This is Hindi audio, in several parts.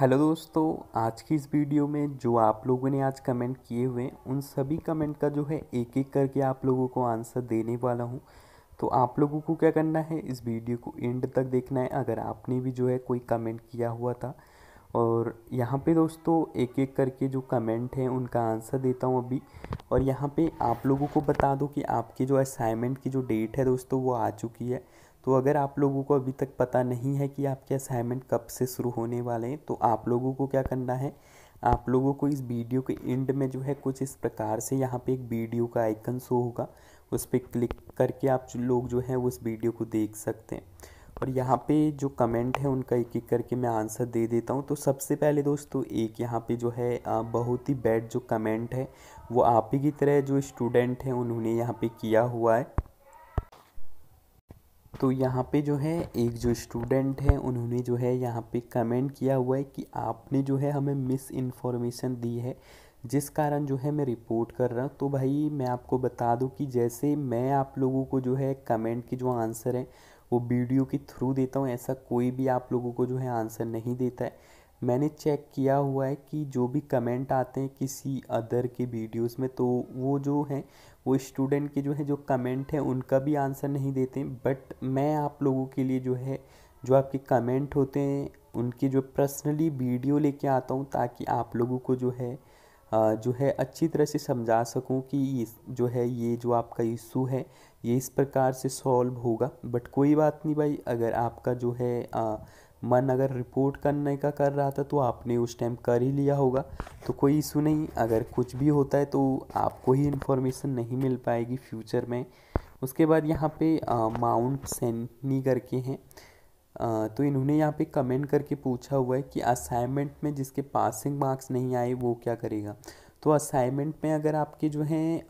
हेलो दोस्तों आज की इस वीडियो में जो आप लोगों ने आज कमेंट किए हुए हैं उन सभी कमेंट का जो है एक एक करके आप लोगों को आंसर देने वाला हूं तो आप लोगों को क्या करना है इस वीडियो को एंड तक देखना है अगर आपने भी जो है कोई कमेंट किया हुआ था और यहाँ पे दोस्तों एक एक करके जो कमेंट हैं उनका आंसर देता हूँ अभी और यहाँ पर आप लोगों को बता दो कि आपके जो असाइनमेंट की जो डेट है दोस्तों वो आ चुकी है तो अगर आप लोगों को अभी तक पता नहीं है कि आपके असाइनमेंट कब से शुरू होने वाले हैं तो आप लोगों को क्या करना है आप लोगों को इस वीडियो के एंड में जो है कुछ इस प्रकार से यहाँ पे एक वीडियो का आइकन शो होगा उस पर क्लिक करके आप लोग जो है उस वीडियो को देख सकते हैं और यहाँ पे जो कमेंट है उनका एक एक करके मैं आंसर दे देता हूँ तो सबसे पहले दोस्तों एक यहाँ पे जो है बहुत ही बैड जो कमेंट है वो आप ही की तरह जो स्टूडेंट हैं उन्होंने यहाँ पे किया हुआ है तो यहाँ पे जो है एक जो स्टूडेंट है उन्होंने जो है यहाँ पे कमेंट किया हुआ है कि आपने जो है हमें मिस इन्फॉर्मेशन दी है जिस कारण जो है मैं रिपोर्ट कर रहा हूँ तो भाई मैं आपको बता दूँ कि जैसे मैं आप लोगों को जो है कमेंट के जो आंसर हैं वो वीडियो के थ्रू देता हूँ ऐसा कोई भी आप लोगों को जो है आंसर नहीं देता है मैंने चेक किया हुआ है कि जो भी कमेंट आते हैं किसी अदर के वीडियोस में तो वो जो हैं वो स्टूडेंट के जो है जो कमेंट हैं उनका भी आंसर नहीं देते बट मैं आप लोगों के लिए जो है जो आपके कमेंट होते हैं उनकी जो पर्सनली वीडियो लेके आता हूँ ताकि आप लोगों को जो है जो है अच्छी तरह से समझा सकूँ कि जो है ये जो आपका इशू है ये इस प्रकार से सॉल्व होगा बट कोई बात नहीं भाई अगर आपका जो है मन अगर रिपोर्ट करने का कर रहा था तो आपने उस टाइम कर ही लिया होगा तो कोई इशू नहीं अगर कुछ भी होता है तो आपको ही इन्फॉर्मेशन नहीं मिल पाएगी फ्यूचर में उसके बाद यहाँ पे माउंट सैनी करके हैं तो इन्होंने यहाँ पे कमेंट करके पूछा हुआ है कि असाइनमेंट में जिसके पासिंग मार्क्स नहीं आए वो क्या करेगा तो असाइनमेंट में अगर आपके जो हैं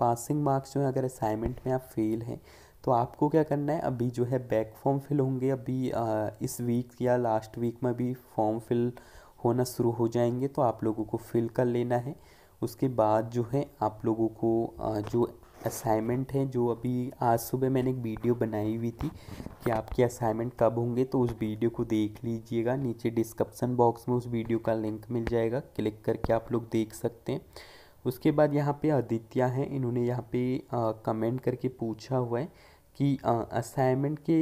पासिंग मार्क्स जो हैं अगर असाइनमेंट में आप फेल हैं तो आपको क्या करना है अभी जो है बैक फॉर्म फिल होंगे अभी आ, इस वीक या लास्ट वीक में भी फॉर्म फिल होना शुरू हो जाएंगे तो आप लोगों को फिल कर लेना है उसके बाद जो है आप लोगों को जो असाइनमेंट है जो अभी आज सुबह मैंने एक वीडियो बनाई हुई थी कि आपके असाइनमेंट कब होंगे तो उस वीडियो को देख लीजिएगा नीचे डिस्क्रिप्सन बॉक्स में उस वीडियो का लिंक मिल जाएगा क्लिक करके आप लोग देख सकते हैं उसके बाद यहाँ पे आदित्य हैं इन्होंने यहाँ पे कमेंट करके पूछा हुआ है कि असाइनमेंट के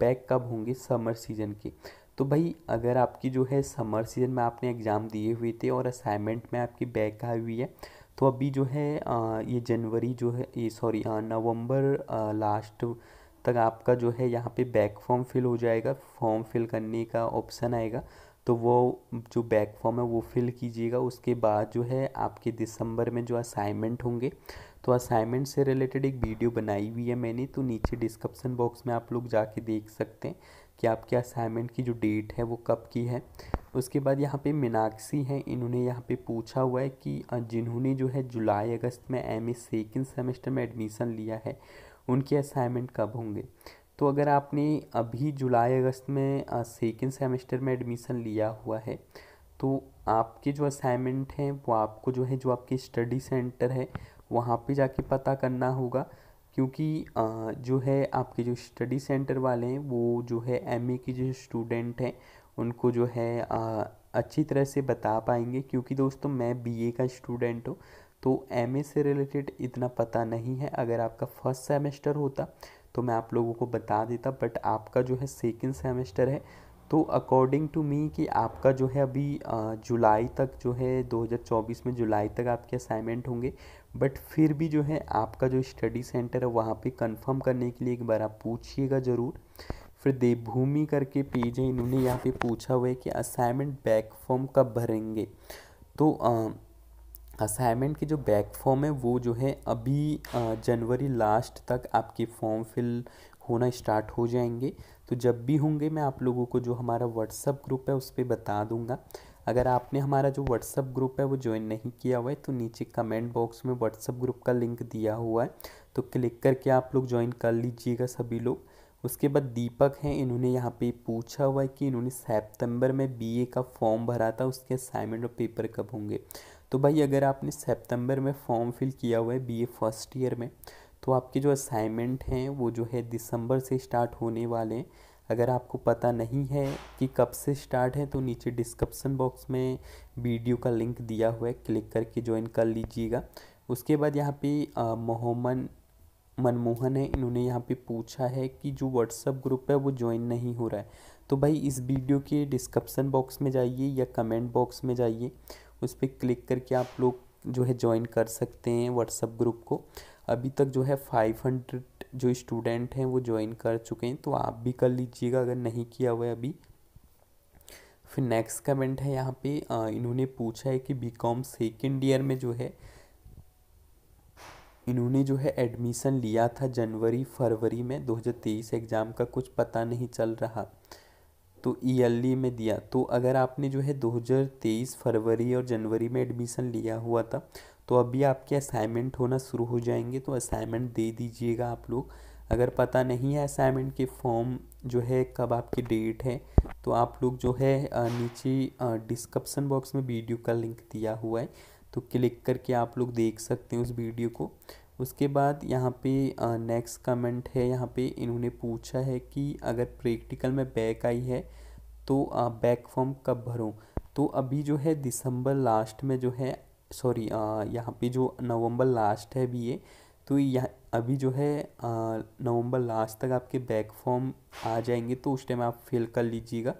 बैक कब होंगे समर सीज़न के तो भाई अगर आपकी जो है समर सीज़न में आपने एग्ज़ाम दिए हुए थे और असाइनमेंट में आपकी बैक आई हुई है तो अभी जो है ये जनवरी जो है ये सॉरी नवंबर लास्ट तक आपका जो है यहाँ पे बैक फॉर्म फिल हो जाएगा फॉर्म फिल करने का ऑप्शन आएगा तो वो जो बैक फॉर्म है वो फिल कीजिएगा उसके बाद जो है आपके दिसंबर में जो असाइनमेंट होंगे तो असाइनमेंट से रिलेटेड एक वीडियो बनाई हुई है मैंने तो नीचे डिस्क्रिप्सन बॉक्स में आप लोग जाके देख सकते हैं कि आपके असाइनमेंट की जो डेट है वो कब की है उसके बाद यहाँ पे मीनाक्षी हैं इन्होंने यहाँ पे पूछा हुआ है कि जिन्होंने जो है जुलाई अगस्त में एम ए सेकेंड सेमेस्टर में एडमिशन लिया है उनके असाइनमेंट कब होंगे तो अगर आपने अभी जुलाई अगस्त में सेकेंड सेमेस्टर में एडमिशन लिया हुआ है तो आपके जो असाइनमेंट हैं वो आपको जो है जो आपके स्टडी सेंटर है वहाँ पे जाके पता करना होगा क्योंकि जो है आपके जो स्टडी सेंटर वाले हैं वो जो है एम की जो स्टूडेंट हैं उनको जो है अच्छी तरह से बता पाएंगे क्योंकि दोस्तों मैं बीए का स्टूडेंट हूँ तो एमए से रिलेटेड इतना पता नहीं है अगर आपका फर्स्ट सेमेस्टर होता तो मैं आप लोगों को बता देता बट आपका जो है सेकेंड सेमेस्टर है तो अकॉर्डिंग टू मी कि आपका जो है अभी जुलाई तक जो है 2024 में जुलाई तक आपके असाइनमेंट होंगे बट फिर भी जो है आपका जो स्टडी सेंटर है वहाँ पे कंफर्म करने के लिए एक बार आप पूछिएगा ज़रूर फिर देवभूमि करके पेज है इन्होंने यहाँ पे पूछा हुआ है कि असाइनमेंट बैक फॉर्म कब भरेंगे तो असाइनमेंट के जो बैक फॉर्म है वो जो है अभी जनवरी लास्ट तक आपके फॉर्म फिल होना स्टार्ट हो जाएंगे तो जब भी होंगे मैं आप लोगों को जो हमारा व्हाट्सअप ग्रुप है उस पर बता दूंगा अगर आपने हमारा जो व्हाट्सअप ग्रुप है वो ज्वाइन नहीं किया हुआ है तो नीचे कमेंट बॉक्स में व्हाट्सअप ग्रुप का लिंक दिया हुआ है तो क्लिक करके आप लोग ज्वाइन कर लीजिएगा सभी लोग उसके बाद दीपक हैं इन्होंने यहाँ पे पूछा हुआ है कि इन्होंने सितंबर में बी का फॉर्म भरा था उसके असाइनमेंट और पेपर कब होंगे तो भाई अगर आपने सितंबर में फॉर्म फिल किया हुआ है बी फर्स्ट ईयर में तो आपके जो असाइनमेंट हैं वो जो है दिसंबर से स्टार्ट होने वाले हैं अगर आपको पता नहीं है कि कब से स्टार्ट है तो नीचे डिस्क्रिप्सन बॉक्स में वीडियो का लिंक दिया हुआ है क्लिक करके ज्वाइन कर लीजिएगा उसके बाद यहाँ पे मोहम्मद मनमोहन है इन्होंने यहाँ पे पूछा है कि जो व्हाट्सअप ग्रुप है वो ज्वाइन नहीं हो रहा है तो भाई इस वीडियो के डिस्क्रिप्सन बॉक्स में जाइए या कमेंट बॉक्स में जाइए उस पर क्लिक करके आप लोग जो है ज्वाइन कर सकते हैं व्हाट्सअप ग्रुप को अभी तक जो है फाइव हंड्रेड जो स्टूडेंट हैं वो ज्वाइन कर चुके हैं तो आप भी कर लीजिएगा अगर नहीं किया हुआ है अभी फिर नेक्स्ट कमेंट है यहाँ पे इन्होंने पूछा है कि बी कॉम सेकेंड ईयर में जो है इन्होंने जो है एडमिशन लिया था जनवरी फरवरी में 2023 एग्ज़ाम का कुछ पता नहीं चल रहा तो ईयरली e e में दिया तो अगर आपने जो है 2023 फरवरी और जनवरी में एडमिशन लिया हुआ था तो अभी आपके असाइनमेंट होना शुरू हो जाएंगे तो असाइनमेंट दे दीजिएगा आप लोग अगर पता नहीं है असाइनमेंट के फॉर्म जो है कब आपकी डेट है तो आप लोग जो है नीचे डिस्क्रिप्सन बॉक्स में वीडियो का लिंक दिया हुआ है तो क्लिक करके आप लोग देख सकते हैं उस वीडियो को उसके बाद यहाँ पे नेक्स्ट कमेंट है यहाँ पे इन्होंने पूछा है कि अगर प्रैक्टिकल में बैक आई है तो बैक फॉर्म कब भरूँ तो अभी जो है दिसंबर लास्ट में जो है सॉरी यहाँ पे जो नवंबर लास्ट है अभी ये तो यह अभी जो है नवंबर लास्ट तक आपके बैक फॉर्म आ जाएंगे तो उस टाइम आप फिल कर लीजिएगा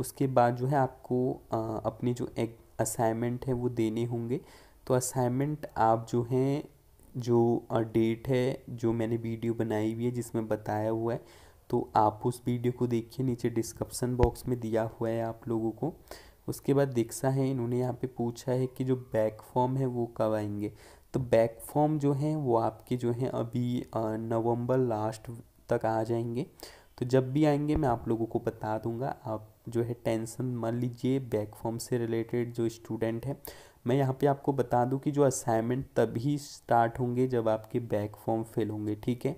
उसके बाद जो है आपको अपनी अपने जो एक असाइनमेंट है वो देने होंगे तो असाइनमेंट आप जो हैं जो डेट है जो मैंने वीडियो बनाई हुई है जिसमें बताया हुआ है तो आप उस वीडियो को देखिए नीचे डिस्क्रिप्सन बॉक्स में दिया हुआ है आप लोगों को उसके बाद दीक्षा है इन्होंने यहाँ पे पूछा है कि जो बैक फॉर्म है वो कब आएंगे तो बैक फॉर्म जो है वो आपके जो है अभी नवंबर लास्ट तक आ जाएंगे तो जब भी आएंगे मैं आप लोगों को बता दूंगा आप जो है टेंशन मान लीजिए बैक फॉर्म से रिलेटेड जो स्टूडेंट है मैं यहाँ पे आपको बता दूँ कि जो असाइनमेंट तभी स्टार्ट होंगे जब आपके बैक फॉर्म फेल होंगे ठीक है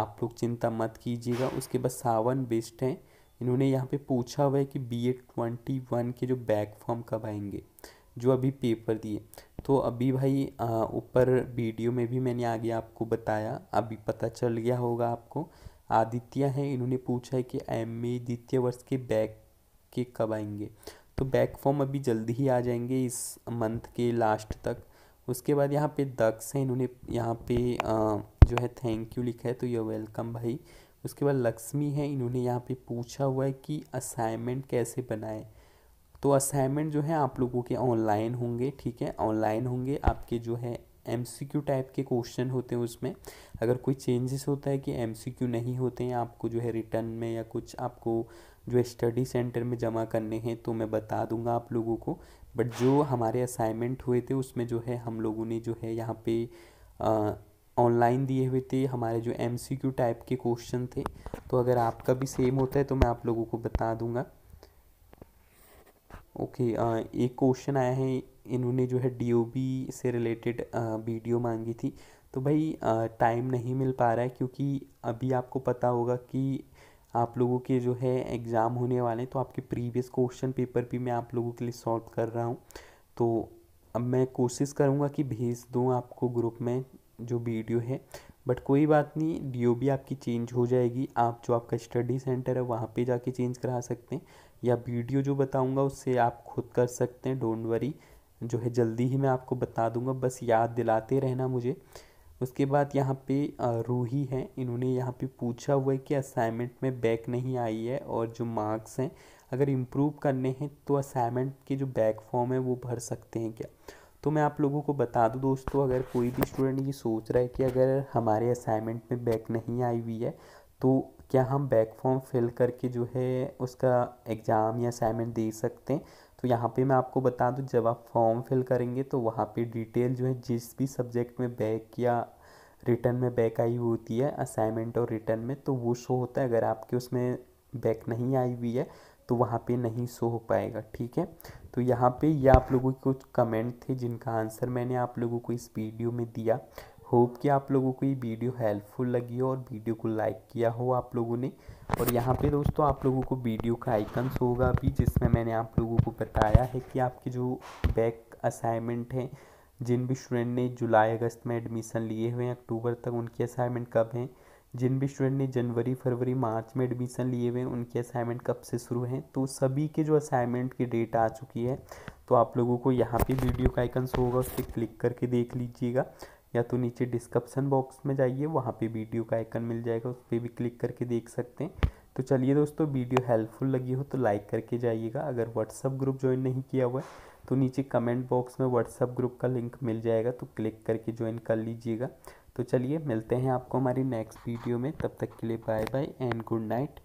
आप लोग चिंता मत कीजिएगा उसके बाद सावन बेस्ट हैं इन्होंने यहाँ पे पूछा हुआ है कि बी एड ट्वेंटी वन के जो बैक फॉर्म कब आएंगे जो अभी पेपर दिए तो अभी भाई ऊपर वीडियो में भी मैंने आगे आपको बताया अभी पता चल गया होगा आपको आदित्य है इन्होंने पूछा है कि एम ए द्वितीय वर्ष के बैक के कब आएंगे तो बैक फॉर्म अभी जल्दी ही आ जाएंगे इस मंथ के लास्ट तक उसके बाद यहाँ पे दक्ष हैं इन्होंने यहाँ पे आ, जो है थैंक यू लिखा है तो यू वेलकम भाई उसके बाद लक्ष्मी है इन्होंने यहाँ पे पूछा हुआ है कि असाइनमेंट कैसे बनाएं तो असाइनमेंट जो है आप लोगों के ऑनलाइन होंगे ठीक है ऑनलाइन होंगे आपके जो है एम टाइप के क्वेश्चन होते हैं उसमें अगर कोई चेंजेस होता है कि एम नहीं होते हैं आपको जो है रिटर्न में या कुछ आपको जो स्टडी सेंटर में जमा करने हैं तो मैं बता दूंगा आप लोगों को बट जो हमारे असाइनमेंट हुए थे उसमें जो है हम लोगों ने जो है यहाँ पे ऑनलाइन दिए हुए थे हमारे जो एम सी क्यू टाइप के क्वेश्चन थे तो अगर आपका भी सेम होता है तो मैं आप लोगों को बता दूंगा ओके okay, एक क्वेश्चन आया है इन्होंने जो है डी से रिलेटेड वीडियो मांगी थी तो भाई टाइम नहीं मिल पा रहा है क्योंकि अभी आपको पता होगा कि आप लोगों के जो है एग्ज़ाम होने वाले हैं तो आपके प्रीवियस क्वेश्चन पेपर भी मैं आप लोगों के लिए सॉल्व कर रहा हूँ तो अब मैं कोशिश करूँगा कि भेज दूँ आपको ग्रुप में जो वीडियो है बट कोई बात नहीं डीओबी आपकी चेंज हो जाएगी आप जो आपका स्टडी सेंटर है वहाँ पे जाके चेंज करा सकते हैं या वीडियो जो बताऊँगा उससे आप खुद कर सकते हैं डोंट वरी जो है जल्दी ही मैं आपको बता दूंगा बस याद दिलाते रहना मुझे उसके बाद यहाँ पे रूही है इन्होंने यहाँ पे पूछा हुआ है कि असाइनमेंट में बैक नहीं आई है और जो मार्क्स हैं अगर इम्प्रूव करने हैं तो असाइनमेंट के जो बैक फॉर्म है वो भर सकते हैं क्या तो मैं आप लोगों को बता दूं दोस्तों अगर कोई भी स्टूडेंट ये सोच रहा है कि अगर हमारे असाइनमेंट में बैक नहीं आई हुई है तो क्या हम बैक फॉर्म फिल करके जो है उसका एग्ज़ाम या असाइनमेंट दे सकते हैं तो यहाँ पे मैं आपको बता दूं जब आप फॉर्म फिल करेंगे तो वहाँ पे डिटेल जो है जिस भी सब्जेक्ट में बैक या रिटर्न में बैक आई होती है असाइनमेंट और रिटर्न में तो वो शो होता है अगर आपके उसमें बैक नहीं आई हुई है तो वहाँ पे नहीं शो हो पाएगा ठीक है तो यहाँ पे ये आप लोगों के कुछ कमेंट थे जिनका आंसर मैंने आप लोगों को इस वीडियो में दिया होप कि आप लोगों को ये वीडियो हेल्पफुल लगी हो और वीडियो को लाइक किया हो आप लोगों ने और यहाँ पे दोस्तों आप लोगों को वीडियो का आइकन्स होगा अभी जिसमें मैंने आप लोगों को बताया है कि आपके जो बैक असाइनमेंट हैं जिन भी स्टूडेंट ने जुलाई अगस्त में एडमिशन लिए हुए हैं अक्टूबर तक उनकी असाइनमेंट कब हैं जिन भी स्टूडेंट ने जनवरी फरवरी मार्च में एडमिशन लिए हुए हैं उनके असाइनमेंट कब से शुरू हैं तो सभी के जो असाइनमेंट की डेट आ चुकी है तो आप लोगों को यहाँ पे वीडियो का आइकन शो होगा उस पर क्लिक करके देख लीजिएगा या तो नीचे डिस्क्रिप्सन बॉक्स में जाइए वहाँ पे वीडियो का आइकन मिल जाएगा उस पर भी क्लिक करके देख सकते हैं तो चलिए दोस्तों वीडियो हेल्पफुल लगी हो तो लाइक करके जाइएगा अगर व्हाट्सअप ग्रुप ज्वाइन नहीं किया हुआ है तो नीचे कमेंट बॉक्स में व्हाट्सअप ग्रुप का लिंक मिल जाएगा तो क्लिक करके ज्वाइन कर लीजिएगा तो चलिए मिलते हैं आपको हमारी नेक्स्ट वीडियो में तब तक के लिए bye bye and good night